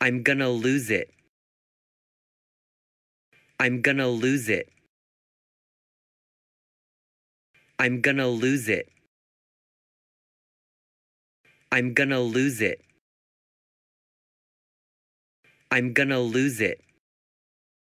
I'm gonna lose it. I'm gonna lose it. I'm gonna lose it. I'm gonna lose it. I'm gonna lose it.